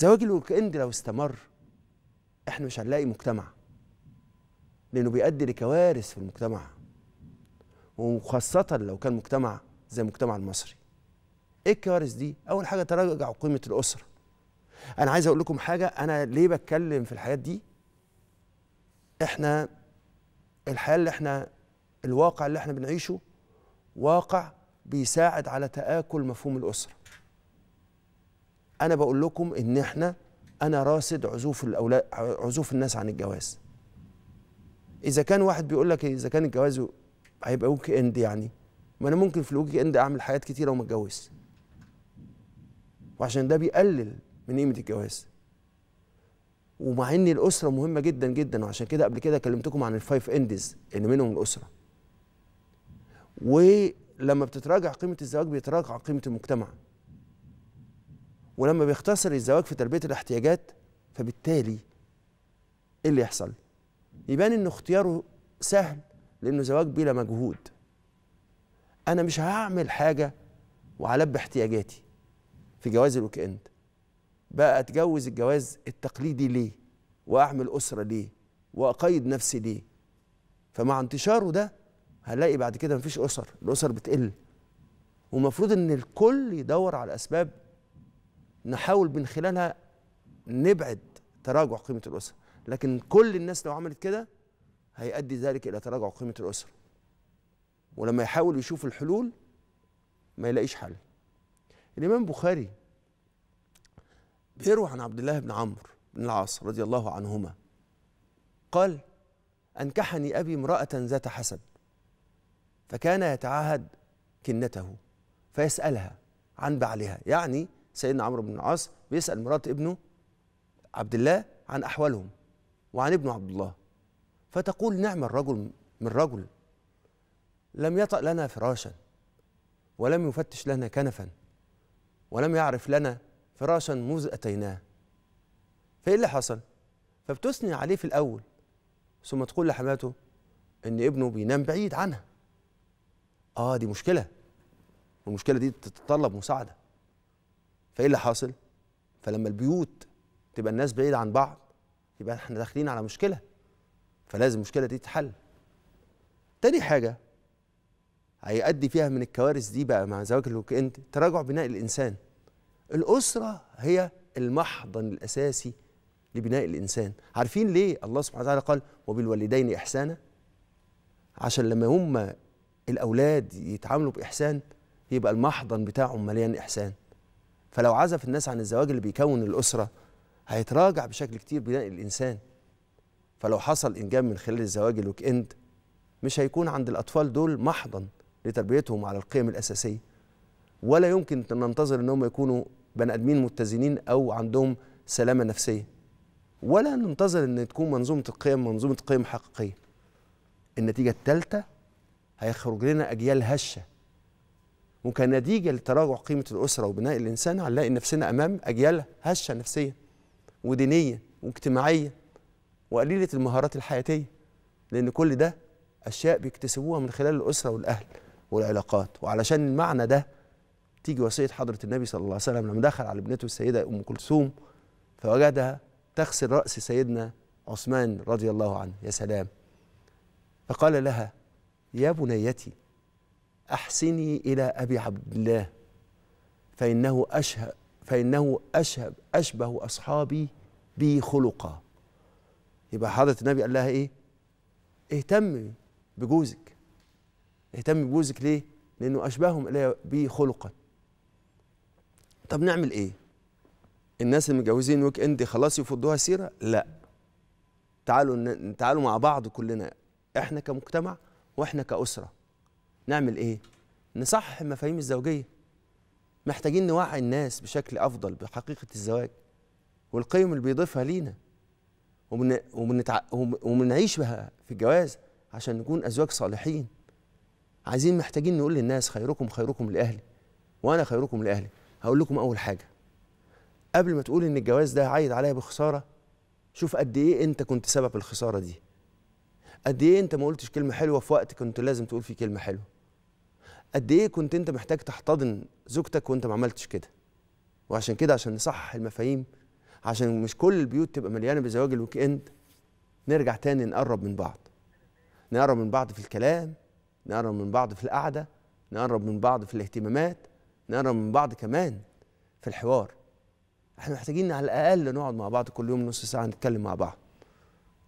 زواج الويك اند لو استمر احنا مش هنلاقي مجتمع لانه بيؤدي لكوارث في المجتمع وخاصة لو كان مجتمع زي المجتمع المصري ايه الكوارث دي اول حاجة تراجع قيمة الاسرة انا عايز اقول لكم حاجة انا ليه بتكلم في الحاجات دي احنا الحياة اللي احنا الواقع اللي احنا بنعيشه واقع بيساعد على تآكل مفهوم الأسرة انا بقول لكم ان احنا انا راصد عزوف الاولاد عزوف الناس عن الجواز اذا كان واحد بيقول لك اذا كان الجواز هيبقى ويك اند يعني ما انا ممكن في الويك اند اعمل حاجات كتيره وما اتجوزش وعشان ده بيقلل من قيمه الجواز ومع ان الاسره مهمه جدا جدا وعشان كده قبل كده كلمتكم عن الفايف اندز اللي منهم الاسره ولما بتتراجع قيمه الزواج بيتراجع قيمه المجتمع ولما بيختصر الزواج في تلبيه الاحتياجات فبالتالي ايه اللي يحصل يبان ان اختياره سهل لانه زواج بلا مجهود انا مش هعمل حاجه وهلبي احتياجاتي في جواز الويك اند بقى اتجوز الجواز التقليدي ليه واعمل اسره ليه واقيد نفسي ليه فمع انتشاره ده هنلاقي بعد كده مفيش اسر الاسر بتقل ومفروض ان الكل يدور على اسباب نحاول من خلالها نبعد تراجع قيمه الاسره لكن كل الناس لو عملت كده هيؤدي ذلك الى تراجع قيمه الاسره ولما يحاول يشوف الحلول ما يلاقيش حل الامام بخاري بيروي عن عبد الله بن عمرو بن العاص رضي الله عنهما قال انكحني ابي امراه ذات حسب فكان يتعاهد كنته فيسالها عن بعلها يعني سيدنا عمرو بن العاص بيسال مرات ابنه عبد الله عن احوالهم وعن ابنه عبد الله فتقول نعم الرجل من رجل لم يطأ لنا فراشا ولم يفتش لنا كنفا ولم يعرف لنا فراشا مذ أتيناه فإيه اللي حصل؟ فبتثني عليه في الأول ثم تقول لحماته إن ابنه بينام بعيد عنها آه دي مشكلة والمشكلة دي تتطلب مساعدة فايه اللي حاصل فلما البيوت تبقى الناس بعيده عن بعض يبقى احنا داخلين على مشكله فلازم المشكله دي تتحل تاني حاجه هيؤدي فيها من الكوارث دي بقى مع زواج الويك تراجع بناء الانسان الاسره هي المحضن الاساسي لبناء الانسان عارفين ليه الله سبحانه وتعالى قال وبالوالدين احسانا عشان لما هم الاولاد يتعاملوا باحسان يبقى المحضن بتاعهم مليان احسان فلو عزف الناس عن الزواج اللي بيكون الاسره هيتراجع بشكل كتير بناء الانسان فلو حصل انجاب من خلال الزواج الويك اند مش هيكون عند الاطفال دول محضن لتربيتهم على القيم الاساسيه ولا يمكن ان ننتظر انهم يكونوا بني ادمين متزنين او عندهم سلامه نفسيه ولا ننتظر ان تكون منظومه القيم منظومه قيم حقيقيه النتيجه الثالثه هيخرج لنا اجيال هشه وكنتيجه لتراجع قيمه الاسره وبناء الانسان هنلاقي نفسنا امام اجيال هشه نفسيا ودينيه واجتماعيه وقليله المهارات الحياتيه لان كل ده اشياء بيكتسبوها من خلال الاسره والاهل والعلاقات وعلشان المعنى ده تيجي وصيه حضره النبي صلى الله عليه وسلم لما دخل على ابنته السيده ام كلثوم فوجدها تغسل راس سيدنا عثمان رضي الله عنه يا سلام فقال لها يا بنيتي أحسني إلى أبي عبد الله فإنه أشهب فإنه أشهب أشبه أصحابي بي خلقا يبقى حضرة النبي قال لها إيه؟ اهتم بجوزك اهتم بجوزك ليه؟ لأنه أشبههم إلي بي خلقا طب نعمل إيه؟ الناس اللي متجوزين ويك إند خلاص يفضوها سيرة؟ لا تعالوا تعالوا مع بعض كلنا احنا كمجتمع واحنا كأسرة نعمل ايه نصحح المفاهيم الزوجيه محتاجين نوعي الناس بشكل افضل بحقيقه الزواج والقيم اللي بيضيفها لينا ومن ومنتع... ومنعيش بها في الجواز عشان نكون ازواج صالحين عايزين محتاجين نقول للناس خيركم خيركم لاهلي وانا خيركم لاهلي هقول لكم اول حاجه قبل ما تقول ان الجواز ده عايد عليا بخساره شوف قد ايه انت كنت سبب الخساره دي قد ايه انت ما قلتش كلمه حلوه في وقت كنت لازم تقول فيه كلمه حلوه قد ايه كنت انت محتاج تحتضن زوجتك وانت ما عملتش كده وعشان كده عشان نصحح المفاهيم عشان مش كل البيوت تبقى مليانه بزواج الويك اند نرجع تاني نقرب من بعض نقرب من بعض في الكلام نقرب من بعض في القعده نقرب من بعض في الاهتمامات نقرب من بعض كمان في الحوار احنا محتاجين على الاقل نقعد مع بعض كل يوم نص ساعه نتكلم مع بعض